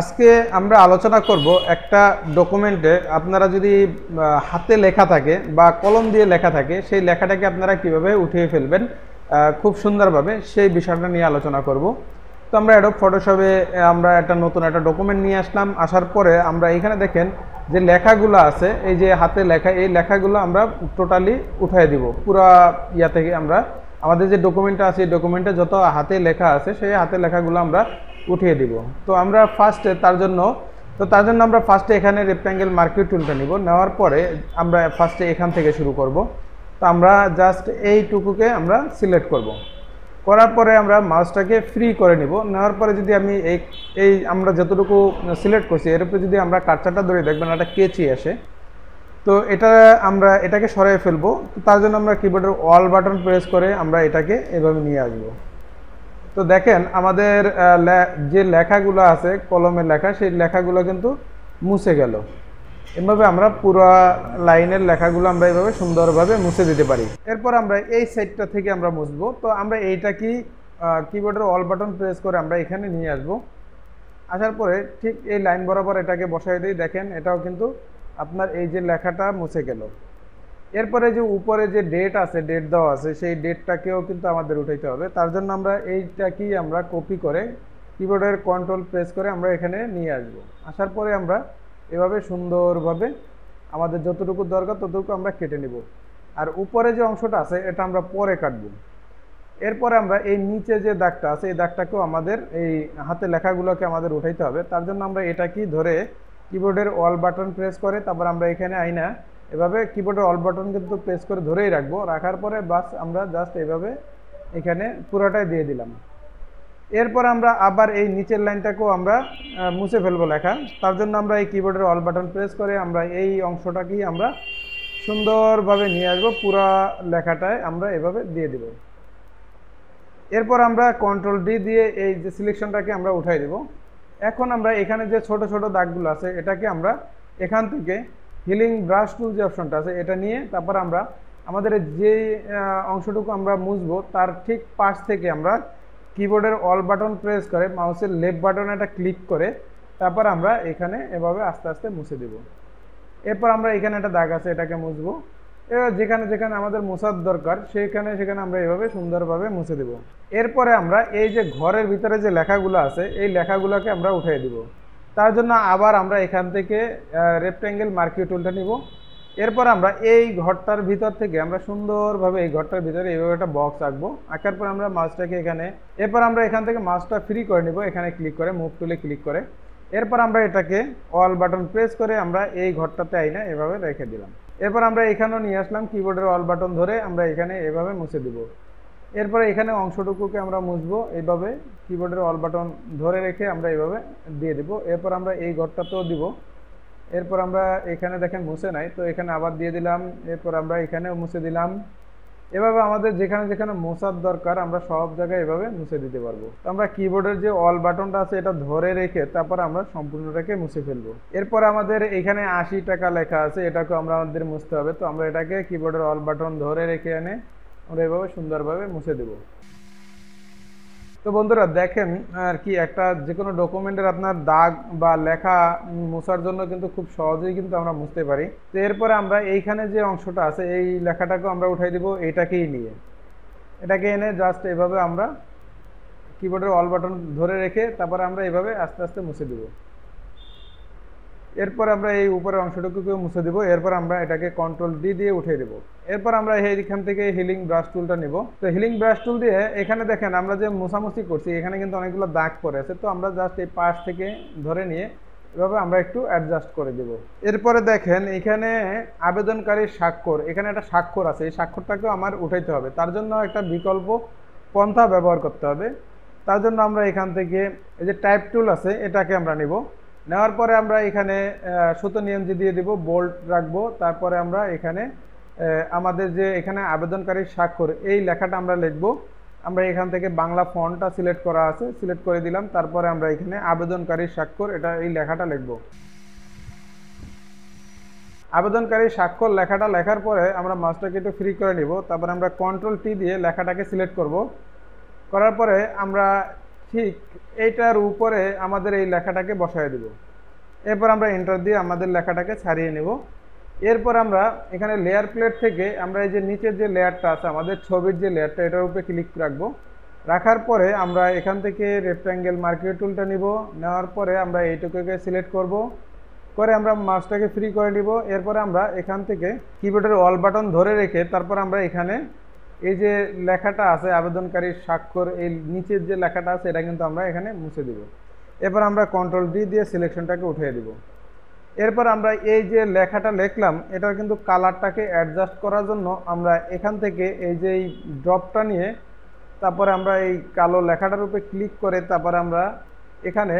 আজকে আমরা আলোচনা করব একটা ডকুমেন্টে আপনারা যদি হাতে লেখা থাকে বা কলম দিয়ে লেখা থাকে সেই লেখাটাকে আপনারা কিভাবে উঠিয়ে ফেলবেন খুব সুন্দরভাবে সেই বিষয়টা নিয়ে আলোচনা করব তো আমরা অ্যাডোব ফটোশপে আমরা একটা নতুন একটা ডকুমেন্ট নিয়ে আসলাম আসার পরে আমরা এখানে দেখেন যে লেখাগুলো আছে এই যে হাতে লেখা এই লেখাগুলো আমরা টোটালি উঠাই দিব পুরা ইয়া থেকে আমরা আমাদের যে ডকুমেন্টটা আছে এই ডকুমেন্টে যত হাতে লেখা আছে সেই হাতে লেখাগুলো আমরা উঠিয়ে দিব তো আমরা ফার্স্টে তার জন্য তো তার জন্য আমরা ফার্স্টে এখানে রেপ্টাঙ্গেল মার্কিট টুলটা নিব নেওয়ার পরে আমরা ফার্স্টে এখান থেকে শুরু করব তো আমরা জাস্ট এইটুকুকে আমরা সিলেক্ট করব। করার পরে আমরা মাউসটাকে ফ্রি করে নিব নেওয়ার পরে যদি আমি এই এই আমরা যতটুকু সিলেক্ট করছি এর উপরে যদি আমরা কাটচাটা ধরে দেখবেন একটা কেচি আসে তো এটা আমরা এটাকে সরাই ফেলবো তার জন্য আমরা কিবোর্ডের অল বাটন প্রেস করে আমরা এটাকে এভাবে নিয়ে আসবো তো দেখেন আমাদের যে লেখাগুলো আছে কলমের লেখা সেই লেখাগুলো কিন্তু মুছে গেল এভাবে আমরা পুরো লাইনের লেখাগুলো আমরা এইভাবে সুন্দরভাবে মুছে দিতে পারি এরপর আমরা এই সাইডটা থেকে আমরা মুছবো তো আমরা এইটা কি কিবোর্ডের অল বাটন প্রেস করে আমরা এখানে নিয়ে আসব আসার পরে ঠিক এই লাইন বরাবর এটাকে বসাই দিই দেখেন এটাও কিন্তু আপনার এই যে লেখাটা মুছে গেল এরপরে যে উপরে যে ডেট আছে ডেট দেওয়া আছে সেই ডেটটাকেও কিন্তু আমাদের উঠাইতে হবে তার জন্য আমরা এইটাকেই আমরা কপি করে কিবোর্ডের কন্ট্রোল প্রেস করে আমরা এখানে নিয়ে আসব আসার পরে আমরা এভাবে সুন্দরভাবে আমাদের যতটুকু দরকার ততটুকু আমরা কেটে নেব আর উপরে যে অংশটা আছে এটা আমরা পরে কাটব এরপরে আমরা এই নিচে যে দাগটা আছে এই দাগটাকেও আমাদের এই হাতে লেখাগুলোকে আমাদের উঠাইতে হবে তার জন্য আমরা এটাকেই ধরে কিবোর্ডের অল বাটন প্রেস করে তারপর আমরা এখানে আইনা এভাবে কিবোর্ডের অল বাটন কিন্তু প্রেস করে ধরেই রাখবো রাখার পরে বাস আমরা জাস্ট এভাবে এখানে পুরোটাই দিয়ে দিলাম এরপর আমরা আবার এই নিচের লাইনটাকেও আমরা মুছে ফেলবো লেখা তার জন্য আমরা এই কিবোর্ডের অল বাটন প্রেস করে আমরা এই অংশটাকেই আমরা সুন্দরভাবে নিয়ে আসবো পুরা লেখাটায় আমরা এভাবে দিয়ে দেব এরপর আমরা কন্ট্রোল ডি দিয়ে এই যে সিলেকশনটাকে আমরা উঠাই দেব এখন আমরা এখানে যে ছোট ছোট দাগগুলো আছে এটাকে আমরা এখান থেকে হিলিং ব্রাশ টুল যে অপশনটা আছে এটা নিয়ে তারপর আমরা আমাদের যে অংশটুকু আমরা মুছবো তার ঠিক পাশ থেকে আমরা কিবোর্ডের অল বাটন প্রেস করে মাউসের লেফট বাটন একটা ক্লিক করে তারপর আমরা এখানে এভাবে আস্তে আস্তে মুছে দেব এরপর আমরা এখানে একটা দাগ আছে এটাকে মুছবো এবার যেখানে যেখানে আমাদের মোছার দরকার সেখানে সেখানে আমরা এভাবে সুন্দরভাবে মুছে দেব এরপরে আমরা এই যে ঘরের ভিতরে যে লেখাগুলো আছে এই লেখাগুলোকে আমরা উঠিয়ে দেবো তার জন্য আবার আমরা এখান থেকে রেক্ট্যাঙ্গেল মার্কিউ টুলটা নিব এরপর আমরা এই ঘরটার ভিতর থেকে আমরা সুন্দরভাবে এই ঘরটার ভিতরে এইভাবে একটা বক্স আঁকবো আঁকার পর আমরা মাছটাকে এখানে এরপর আমরা এখান থেকে মাছটা ফ্রি করে নিব এখানে ক্লিক করে মুভ তুলে ক্লিক করে এরপর আমরা এটাকে অল বাটন প্রেস করে আমরা এই ঘরটাতে না এভাবে রেখে দিলাম এরপর আমরা এখানেও নিয়ে আসলাম কিবোর্ডের অল বাটন ধরে আমরা এখানে এভাবে মুছে দিব এরপরে এখানে অংশটুকুকে আমরা মুছবো এইভাবে কিবোর্ডের অল বাটন ধরে রেখে আমরা এইভাবে দিয়ে দেবো এরপর আমরা এই ঘরটাতেও দিব এরপর আমরা এখানে দেখেন মুছে নাই তো এখানে আবার দিয়ে দিলাম এরপর আমরা এখানেও মুছে দিলাম এভাবে আমাদের যেখানে যেখানে মোছার দরকার আমরা সব জায়গায় এভাবে মুছে দিতে পারবো আমরা কিবোর্ডের যে অল বাটনটা আছে এটা ধরে রেখে তারপর আমরা সম্পূর্ণটাকে মুছে ফেলবো এরপর আমাদের এখানে আশি টাকা লেখা আছে এটাকে আমরা আমাদের মুছতে হবে তো আমরা এটাকে কিবোর্ডের অল বাটন ধরে রেখে এনে আমরা এভাবে সুন্দরভাবে মুছে দেব তো বন্ধুরা দেখেন আর কি একটা যে কোনো ডকুমেন্টের আপনার দাগ বা লেখা মোছার জন্য কিন্তু খুব সহজেই কিন্তু আমরা মুছতে পারি তো এরপরে আমরা এইখানে যে অংশটা আছে এই লেখাটাকেও আমরা উঠাই দেবো এটাকেই নিয়ে এটাকে এনে জাস্ট এভাবে আমরা কিবোর্ডের অল বাটন ধরে রেখে তারপরে আমরা এভাবে আস্তে আস্তে মুছে দেবো এরপর আমরা এই উপরের অংশটুকুকে মুছে দেবো এরপর আমরা এটাকে কন্ট্রোল ডি দিয়ে উঠিয়ে দেবো এরপর আমরা এইখান থেকে হিলিং ব্রাশ টুলটা নিব তো হিলিং ব্রাশ টুল দিয়ে এখানে দেখেন আমরা যে মুছামুছি করছি এখানে কিন্তু অনেকগুলো দাগ পরে আছে তো আমরা জাস্ট এই পাশ থেকে ধরে নিয়ে এভাবে আমরা একটু অ্যাডজাস্ট করে দেব এরপরে দেখেন এখানে আবেদনকারীর স্বাক্ষর এখানে একটা স্বাক্ষর আছে এই স্বাক্ষরটাকেও আমার উঠাইতে হবে তার জন্য একটা বিকল্প পন্থা ব্যবহার করতে হবে তার জন্য আমরা এখান থেকে এই যে টাইপ টুল আছে এটাকে আমরা নিব নেওয়ার পরে আমরা এখানে সুতো নিয়ম যে দিয়ে দিব বোল্ট রাখবো তারপরে আমরা এখানে আমাদের যে এখানে আবেদনকারীর স্বাক্ষর এই লেখাটা আমরা লিখবো আমরা এখান থেকে বাংলা ফন্টটা সিলেক্ট করা আছে সিলেক্ট করে দিলাম তারপরে আমরা এখানে আবেদনকারীর স্বাক্ষর এটা এই লেখাটা লিখব আবেদনকারী স্বাক্ষর লেখাটা লেখার পরে আমরা মাস্টারকে একটু ফ্রি করে নিব তারপরে আমরা কন্ট্রোল টি দিয়ে লেখাটাকে সিলেক্ট করব করার পরে আমরা ঠিক এইটার উপরে আমাদের এই লেখাটাকে বসায় দেব এরপর আমরা এন্টার দিয়ে আমাদের লেখাটাকে ছাড়িয়ে নেব এরপর আমরা এখানে লেয়ার প্লেট থেকে আমরা এই যে নিচের যে লেয়ারটা আছে আমাদের ছবির যে লেয়ারটা এটার উপরে ক্লিক রাখবো রাখার পরে আমরা এখান থেকে রেপ্ট্যাঙ্গেল মার্কেট টুলটা নিব নেওয়ার পরে আমরা এইটুকুকে সিলেক্ট করব করে আমরা মাছটাকে ফ্রি করে নিব এরপরে আমরা এখান থেকে কিবোর্ডের অল বাটন ধরে রেখে তারপর আমরা এখানে এই যে লেখাটা আছে আবেদনকারীর স্বাক্ষর এই নিচের যে লেখাটা আছে এটা কিন্তু আমরা এখানে মুছে দিব এরপর আমরা কন্ট্রোল ডি দিয়ে সিলেকশনটাকে উঠিয়ে দিব এরপর আমরা এই যে লেখাটা লিখলাম এটার কিন্তু কালারটাকে অ্যাডজাস্ট করার জন্য আমরা এখান থেকে এই যে এই ড্রপটা নিয়ে তারপরে আমরা এই কালো লেখাটার উপরে ক্লিক করে তারপরে আমরা এখানে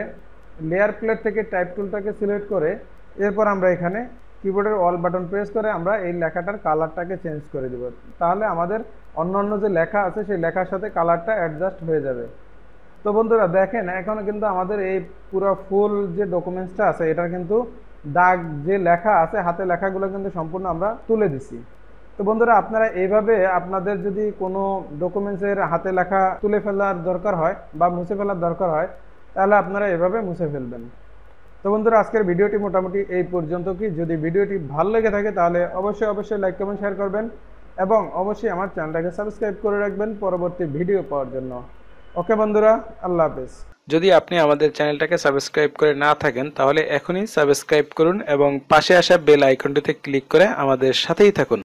লেয়ার প্লেট থেকে টাইপ টুলটাকে সিলেক্ট করে এরপর আমরা এখানে কিবোর্ডের অল বাটন প্রেস করে আমরা এই লেখাটার কালারটাকে চেঞ্জ করে দেব তাহলে আমাদের অন্যান্য যে লেখা আছে সেই লেখার সাথে কালারটা অ্যাডজাস্ট হয়ে যাবে তো বন্ধুরা দেখেন এখন কিন্তু আমাদের এই পুরো ফুল যে ডকুমেন্টসটা আছে এটা কিন্তু দাগ যে লেখা আছে হাতে লেখাগুলো কিন্তু সম্পূর্ণ আমরা তুলে দিছি তো বন্ধুরা আপনারা এইভাবে আপনাদের যদি কোনো ডকুমেন্টসের হাতে লেখা তুলে ফেলার দরকার হয় বা মুছে ফেলার দরকার হয় তাহলে আপনারা এভাবে মুছে ফেলবেন তো বন্ধুরা আজকের ভিডিওটি মোটামুটি এই পর্যন্ত কি যদি ভিডিওটি ভালো লেগে থাকে তাহলে অবশ্যই অবশ্যই লাইক কমেন্ট শেয়ার করবেন এবং অবশ্যই আমার চ্যানেলটাকে সাবস্ক্রাইব করে রাখবেন পরবর্তী ভিডিও পাওয়ার জন্য ওকে বন্ধুরা আল্লাহ হাফেজ যদি আপনি আমাদের চ্যানেলটাকে সাবস্ক্রাইব করে না থাকেন তাহলে এখনই সাবস্ক্রাইব করুন এবং পাশে আসা বেল আইকনটিতে ক্লিক করে আমাদের সাথেই থাকুন